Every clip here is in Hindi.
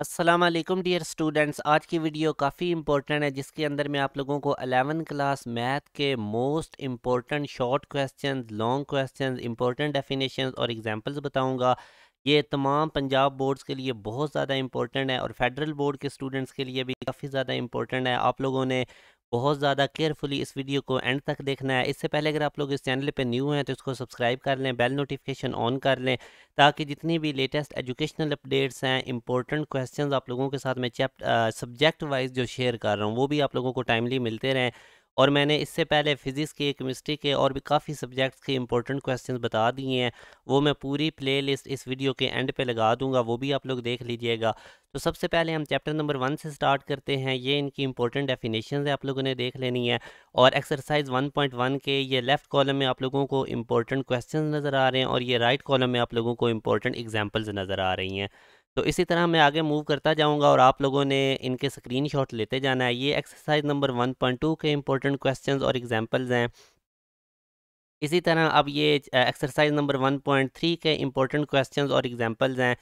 असलम डियर स्टूडेंट्स आज की वीडियो काफ़ी इंपॉर्टेंट है जिसके अंदर मैं आप लोगों को अलेवन क्लास मैथ के most important short question long question important definition और एग्जाम्पल्स बताऊँगा ये तमाम पंजाब बोर्ड्स के लिए बहुत ज़्यादा इंपॉर्टेंट है और फेडरल बोर्ड के स्टूडेंट्स के लिए भी काफ़ी ज़्यादा इंपॉर्टेंट है आप लोगों ने बहुत ज़्यादा केयरफुली इस वीडियो को एंड तक देखना है इससे पहले अगर आप लोग इस चैनल पर न्यू हैं तो इसको सब्सक्राइब कर लें बेल नोटिफिकेशन ऑन कर लें ताकि जितनी भी लेटेस्ट एजुकेशनल अपडेट्स हैं इंपॉर्टेंट क्वेश्चंस आप लोगों के साथ मैं चैप्ट सब्जेक्ट वाइज जो शेयर कर रहा हूँ वो भी आप लोगों को टाइमली मिलते रहें और मैंने इससे पहले फ़िज़िक्स के केमिस्ट्री के और भी काफ़ी सब्जेक्ट्स के इंपॉर्टेंट क्वेश्चन बता दिए हैं वो मैं पूरी प्लेलिस्ट इस वीडियो के एंड पे लगा दूंगा वो भी आप लोग देख लीजिएगा तो सबसे पहले हम चैप्टर नंबर वन से स्टार्ट करते हैं ये इनकी इंपॉर्टेंट डेफिनेशन है आप लोगों ने देख लेनी है और एक्सरसाइज वन के ये लेफ़्ट कॉलम में आप लोगों को इंपॉर्टेंट क्वेश्चन नज़र आ रहे हैं और ये राइट right कॉलम में आप लोगों को इंपॉर्टेंट एग्जाम्पल्स नज़र आ रही हैं तो इसी तरह मैं आगे मूव करता जाऊंगा और आप लोगों ने इनके स्क्रीनशॉट लेते जाना है ये एक्सरसाइज नंबर 1.2 के इंपॉर्टेंट क्वेश्चंस और एग्जांपल्स हैं इसी तरह अब ये एक्सरसाइज नंबर 1.3 के इंपॉर्टेंट क्वेश्चंस और एग्जांपल्स हैं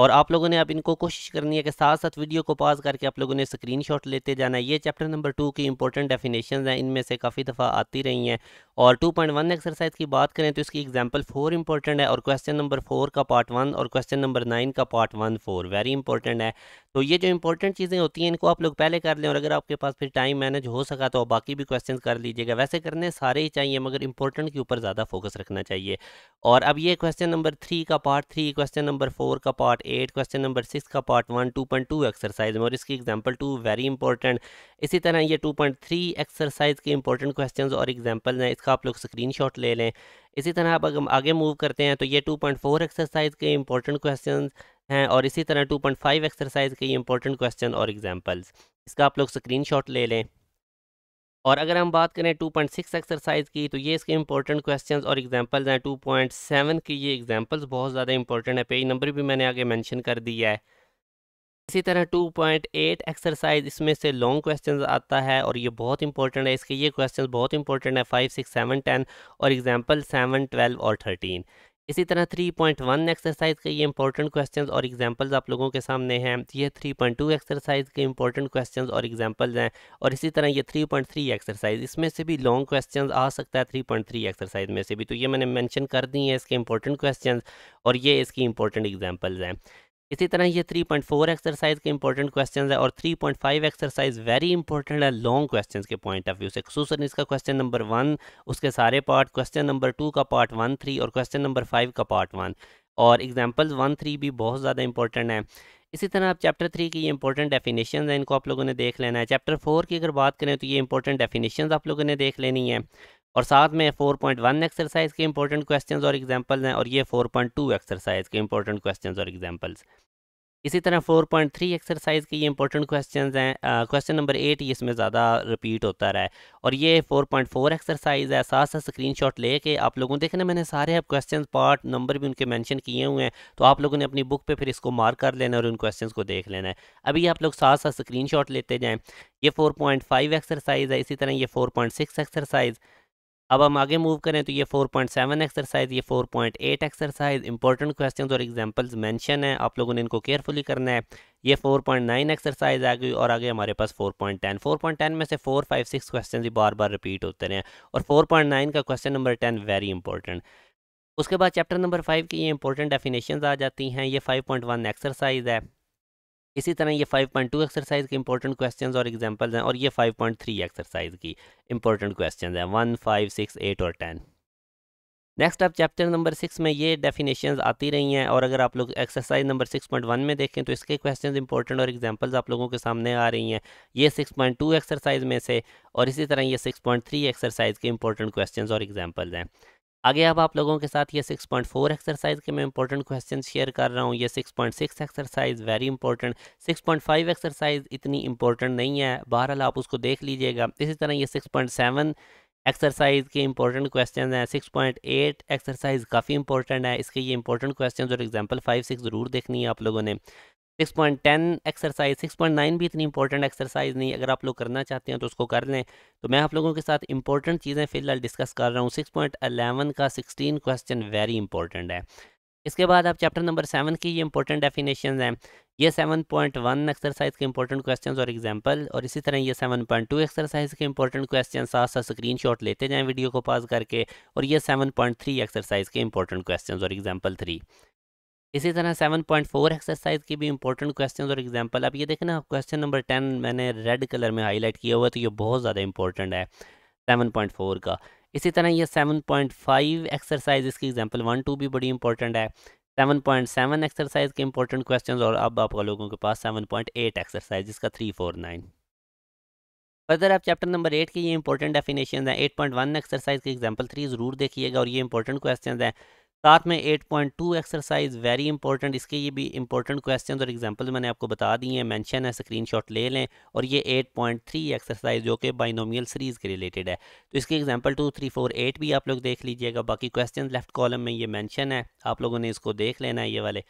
और आप लोगों ने अब इनको कोशिश करनी है कि साथ साथ वीडियो को पॉज करके आप लोगों ने स्क्रीन लेते जाना है ये चैप्टर नंबर टू की इंपॉर्टेंट डेफिनेशन हैं इनमें से काफ़ी दफ़ा आती रही हैं और 2.1 एक्सरसाइज की बात करें तो इसकी एग्जांपल फोर इंपॉर्टेंट है और क्वेश्चन नंबर फोर का पार्ट वन और क्वेश्चन नंबर नाइन का part one four very important है तो ये जो इंपॉर्टेंट चीज़ें होती हैं इनको आप लोग पहले कर लें और अगर आपके पास फिर टाइम मैनेज हो सका तो आप बाकी भी क्वेश्चन कर लीजिएगा वैसे करने सारे ही चाहिए मगर इंपॉर्टेंट के ऊपर ज़्यादा फोकस रखना चाहिए और अब ये क्वेश्चन नंबर थ्री का part three question number four का part eight question number six का part one two point two exercise में और इसकी एग्जाम्पल टू वेरी इंपॉर्टेंट इसी तरह ये टू पॉइंट थ्री एक्सरसाइज के इंपॉर्टेंट क्वेश्चन और एग्जाम्पल हैं इसका इसका तो आप लोग स्क्रीनशॉट ले लें इसी तरह अब अगर आगे मूव करते हैं तो ये 2.4 एक्सरसाइज के इंपॉर्टेंट क्वेश्चन हैं और इसी तरह 2.5 एक्सरसाइज के इंपॉर्टेंट क्वेश्चन और एग्जाम्पल्स इसका आप लोग स्क्रीनशॉट ले लें और अगर हम बात करें 2.6 एक्सरसाइज की तो ये इसके इंपॉर्टेंट क्वेश्चंस और एग्जांपल्स हैं 2.7 की ये एग्जांपल्स बहुत ज़्यादा इंपॉर्टेंट है पेज नंबर भी मैंने आगे मेंशन कर दिया है इसी तरह 2.8 एक्सरसाइज इसमें से लॉन्ग क्वेश्चन आता है और ये बहुत इंपॉर्टेंट है इसके ये क्वेश्चन बहुत इंपॉर्टेंट है फाइव सिक्स सेवन टेन और एग्जाम्पल सेवन ट्वेल्व और थर्टीन इसी तरह 3.1 एक्सरसाइज के ये इंपॉर्टेंट क्वेश्चंस और एग्जांपल्स आप लोगों के सामने हैं ये 3.2 एक्सरसाइज के इंपॉर्टेंट क्वेश्चन और एग्जाम्पल्स हैं और इसी तरह ये 3.3 एक्सरसाइज इसमें से भी लॉन्ग क्वेश्चन आ सकता है 3.3 एक्सरसाइज में से भी तो ये मैंने मेंशन कर दी है इसके इंपॉर्टेंट क्वेश्चन और ये इसकी इंपॉर्टेंट एग्जाम्पल्स हैं इसी तरह ये 3.4 एक्सरसाइज के इंपॉर्टेंट क्वेश्चन है और 3.5 एक्सरसाइज वेरी इंपॉर्टेंट है लॉन्ग क्वेश्चन के पॉइंट ऑफ व्यू से खूस इसका क्वेश्चन नंबर वन उसके सारे पार्ट क्वेश्चन नंबर टू का पार्ट वन थ्री और क्वेश्चन नंबर फाइव का पार्ट वन और एग्जाम्पल्स वन थ्री भी बहुत ज़्यादा इंपॉर्टेंट है इसी तरह आप चैप्टर थ्री की ये इंपॉर्टेंट डेफिनेशन है इनको आप लोगों ने देख लेना है चैप्टर फोर की अगर बात करें तो ये इंपॉर्टेंट डेफिनेशन आप लोगों ने देख लेनी है और साथ में 4.1 एक्सरसाइज के इंपॉर्टेंट क्वेश्चंस और एग्जांपल्स हैं और ये 4.2 एक्सरसाइज के इंपॉर्टेंट क्वेश्चंस और एग्जांपल्स इसी तरह 4.3 एक्सरसाइज के ये इंपॉर्टेंट क्वेश्चंस हैं क्वेश्चन नंबर एट ये इसमें ज़्यादा रिपीट होता रहा है और ये 4.4 एक्सरसाइज है साथ साथ स्क्रीन शॉट ले के आप लोगों देखना मैंने सारे अब क्वेश्चन पार्ट नंबर भी उनके मैंशन किए हुए हैं तो आप लोगों ने अपनी बुक पर फिर इसको मार्क कर लेना और उन क्वेश्चन को देख लेना है अभी आप लोग साथ साथ स्क्रीन लेते जाएँ ये फोर एक्सरसाइज है इसी तरह ये फोर एक्सरसाइज अब हम आगे मूव करें तो ये 4.7 एक्सरसाइज ये 4.8 एक्सरसाइज इंपॉर्टेंट क्वेश्चन और एग्जांपल्स मेंशन है आप लोगों ने इनको केयरफुली करना है ये 4.9 एक्सरसाइज आ गई और आगे हमारे पास 4.10 4.10 में से 4, 5, 6 क्वेश्चन ही बार बार रिपीट होते रहे और 4.9 का क्वेश्चन नंबर 10 वेरी इंपॉर्टेंट उसके बाद चैप्टर नंबर फाइव की ये इंपॉर्टेंट डेफिनेशन आ जाती हैं ये वन एक्सरसाइज है इसी तरह ये 5.2 एक्सरसाइज के इंपॉर्टेंट क्वेश्चंस और एग्जांपल्स हैं और ये 5.3 एक्सरसाइज की इंपॉर्टेंट क्वेश्चंस हैं वन फाइव सिक्स एट और टेन नेक्स्ट आप चैप्टर नंबर सिक्स में ये डेफिनेशन आती रही हैं और अगर आप लोग exercise number six point one में देखें तो इसके क्वेश्चन इंपॉर्टेंट और एग्जाम्पल्स आप लोगों के सामने आ रही हैं ये सिक्स पॉइंट टू एक्सरसाइज में से और इसी तरह ये सिक्स पॉइंट थ्री एक्सरसाइज के इंपॉर्टेंट क्वेश्चन और एग्जाम्पल्स हैं आगे अब आप लोगों के साथ ये 6.4 एक्सरसाइज के मैं इंपॉर्टेंट क्वेश्चन शेयर कर रहा हूँ ये 6.6 एक्सरसाइज वेरी इंपॉर्टेंट 6.5 एक्सरसाइज इतनी इंपॉर्टेंट नहीं है बहरहाल आप उसको देख लीजिएगा इसी तरह ये 6.7 एक्सरसाइज के इंपॉर्टेंट क्वेश्चन हैं 6.8 एक्सरसाइज काफ़ी इंपॉर्टेंट है इसके ये इंपॉर्टेंट क्वेश्चन और एग्जाम्पल फाइव सिक्स ज़रूर देखनी है आप लोगों ने six point ten exercise six point nine भी इतनी इंपॉर्टेंट एक्सरसाइज नहीं अगर आप लोग करना चाहते हैं तो उसको कर लें तो मैं आप लोगों के साथ इंपॉर्टेंट चीज़ें फ़िलहाल डिस्कस कर रहा हूँ सिक्स पॉइंट अलेवन का सिक्सटीन क्वेश्चन वेरी इंपॉर्टेंट है इसके बाद आप चैप्टर नंबर सेवन की ये इंपॉर्टेंट डेफिनेशन हैं ये सेवन पॉइंट वन एक्सरसाइज के इंपॉर्टेंट क्वेश्चंस और एग्जांपल और इसी तरह ये सेवन पॉइंट टू एक्सरसाइज के इंपॉर्टेंट क्वेश्चन साथ साथ स्क्रीनशॉट लेते जाएं वीडियो को पास करके और ये सेवन पॉइंट थ्री एक्सरसाइज के इंपॉर्टेंट क्वेश्चन और एग्जाम्पल थ्री इसी तरह सेवन पॉइंट फोर एक्सरसाइज की भी इंपॉर्टेंट क्वेश्चन और एग्जाम्पल आप ये देखना क्वेश्चन नंबर टेन मैंने रेड कलर में हाईलाइट किया हुआ तो ये बहुत ज़्यादा इंपॉर्टेंट है सेवन पॉइंट फोर का इसी तरह ये सेवन पॉइंट फाइव एक्सरसाइज इसकी एग्जाम्पल वन टू भी बड़ी इंपॉर्टेंट है सेवन पॉइंट सेवन एक्सरसाइज के इंपॉर्टेंट क्वेश्चन और अब आप लोगों के पास सेवन पॉइंट एट एक्सरसाइज इसका थ्री फोर नाइन फर्दर आप चैप्टर नंबर एट की ये इंपॉर्टेंट डेफिनेशन है एट पॉइंट वन एक्सरसाइज की एग्जाम्पल थ्री ज़रूर देखिएगा और ये इंपॉर्टेंट क्वेश्चन हैं साथ में 8.2 एक्सरसाइज वेरी इंपॉर्टेंट इसके ये भी इंपॉर्टेंट क्वेश्चन और एग्जांपल मैंने आपको बता दिए हैं मेंशन है स्क्रीनशॉट ले लें और ये 8.3 एक्सरसाइज जो कि बाइनोमियल सीरीज़ के रिलेटेड है तो इसके example two three four eight भी आप लोग देख लीजिएगा बाकी क्वेश्चन लेफ्ट कॉलम में ये मैंशन है आप लोगों ने इसको देख लेना है ये वाले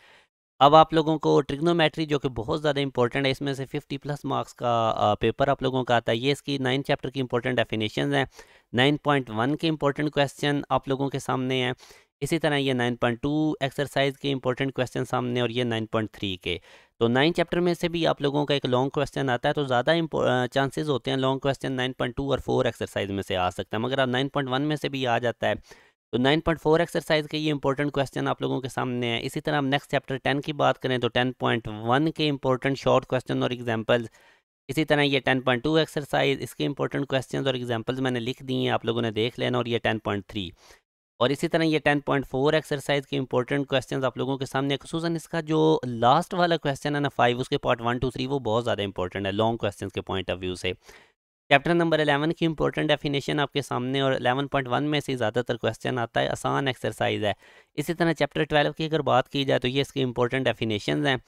अब आप लोगों को ट्रिग्नोमेट्री जो कि बहुत ज़्यादा इंपॉर्टेंट है इसमें से 50 प्लस मार्क्स का पेपर आप लोगों का आता है ये इसकी नाइन चैप्टर की इंपॉर्टेंट डेफिनेशन हैं 9.1 के इंपॉर्टेंट क्वेश्चन आप लोगों के सामने हैं इसी तरह ये 9.2 एक्सरसाइज के इंपॉर्टेंट क्वेश्चन सामने और ये 9.3 के तो नाइन चैप्टर में से भी आप लोगों का एक लॉन्ग क्वेश्चन आता है तो ज़्यादा चांसेस होते हैं लॉन्ग क्वेश्चन 9.2 और 4 एक्सरसाइज में से आ सकता है मगर आप 9.1 में से भी आ जाता है तो 9.4 एक्सरसाइज के ये इंपॉर्टेंट क्वेश्चन आप लोगों के सामने है इसी तरह हम नेक्स्ट चैप्टर टेन की बात करें तो टेन के इंपॉर्टेंट शॉर्ट क्वेश्चन और एग्जाम्पल्स इसी तरह ये 10.2 एक्सरसाइज इसके इंपॉर्टेंट क्वेश्चंस और एग्जांपल्स मैंने लिख दिए हैं आप लोगों ने देख लेना और ये 10.3 और इसी तरह ये टेन पॉइंट फोर एक्सरसाइज के इंपॉर्टेंट क्वेश्चन आप लोगों के सामने खसूस इसका जो लास्ट वाला क्वेश्चन है ना फाइव उसके पार्ट वन टू थ्री वो बहुत ज़्यादा इंपॉर्टेंट है लॉन्ग क्वेश्चन के पॉइंट ऑफ व्यू से चैप्टर नंबर एलेवन की इंपॉर्टेंट डेफिनेशन आपके सामने और एलेवन पॉइंट वन में से ज़्यादातर क्वेश्चन आता है आसान एक्सरसाइज है इसी तरह चैप्टर ट्वेल्व की अगर बात की जाए तो ये इसके इंपॉर्टेंट डेफिनेशन हैं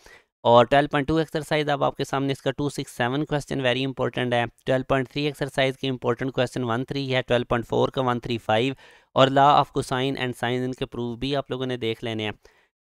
और 12.2 एक्सरसाइज अब आपके सामने इसका 267 क्वेश्चन वेरी इंपॉर्टेंट है 12.3 एक्सरसाइज के इंपॉर्टेंट क्वेश्चन 13 है 12.4 का 135 और law of cosine and sine इनके प्रूफ भी आप लोगों ने देख लेने हैं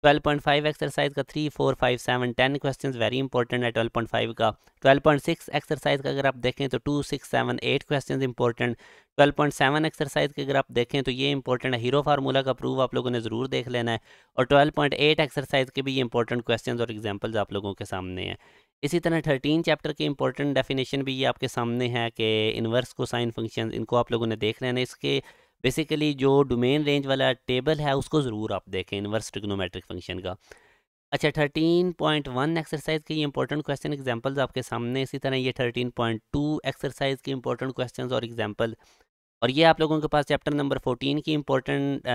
ट्वेल्व पॉइंट फाइव एक्सरसाइज का three four five seven ten question very important है ट्वेल्व पॉइंट फाइव का ट्वेल्व पॉइंट सिक्स एक्सरसाइज का अगर आप देखें तो two six seven eight question important twelve point seven exercise के अगर आप देखें तो ये इंपॉर्टेंट है हीरो फार्मूला का प्रूफ आप लोगों ने ज़रूर देख लेना है और ट्वेल्व पॉइंट एट एक्सरसाइज के भी ये इंपॉर्टेंट क्वेश्चन और एग्जाम्पल्स आप लोगों के सामने हैं इसी तरह थर्टीन चैप्टर के इंपॉर्टेंट डेफिनेशन भी ये आपके सामने है कि इन्वर्स साइन फंक्शन इनको आप लोगों ने देख लेना है इसके बेसिकली जो डोमेन रेंज वाला टेबल है उसको ज़रूर आप देखें इनवर्स ट्रिग्नोमेट्रिक फंक्शन का अच्छा थर्टीन पॉइंट वन एक्सरसाइज के इंपॉर्टेंट क्वेश्चन एग्जाम्पल्स आपके सामने इसी तरह ये थर्टीन पॉइंट टू एक्सरसाइज के इंपॉर्टेंट क्वेश्चन और एग्ज़ाम्पल और ये आप लोगों के पास चैप्टर नंबर फोर्टीन की इंपॉर्टेंट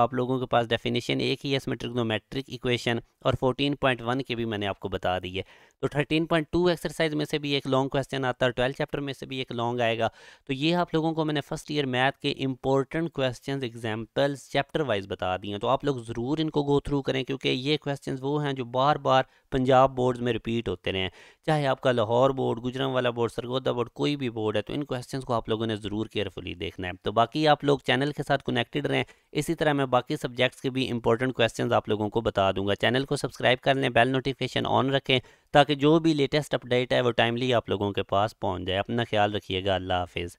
आप लोगों के पास डेफिनेशन एक ही है इसमें ट्रिग्नोमेट्रिक इक्वेशन और 14.1 के भी मैंने आपको बता दी है तो 13.2 एक्सरसाइज में से भी एक लॉन्ग क्वेश्चन आता है ट्वेल्थ चैप्टर में से भी एक लॉन्ग आएगा तो ये आप लोगों को मैंने फर्स्ट ईयर मैथ के important question examples chapter wise बता दिए हैं तो आप लोग ज़रूर इनको गो थ्रू करें क्योंकि ये क्वेश्चन वो हैं जो बार बार पंजाब बोर्ड में रिपीट होते रहे चाहे आपका लाहौर बोर्ड गुजरम वाला बोर्ड सरगोदा बोर्ड कोई भी बोर्ड है तो इन क्वेश्चन को आप लोगों ने ज़रूर केयरफुली देखना है तो बाकी आप लोग चैनल के साथ कनेक्टेड रहें इसी तरह मैं बाकी सब्जेक्ट्स के भी इंपॉर्टेंट क्वेश्चन आप लोगों को बता दूंगा चैनल को सब्सक्राइब कर लें बेल नोटिफिकेशन ऑन रखें ताकि जो भी लेटेस्ट अपडेट है वो टाइमली आप लोगों के पास पहुँच जाए अपना ख्याल रखिएगा अल्लाह हाफिज़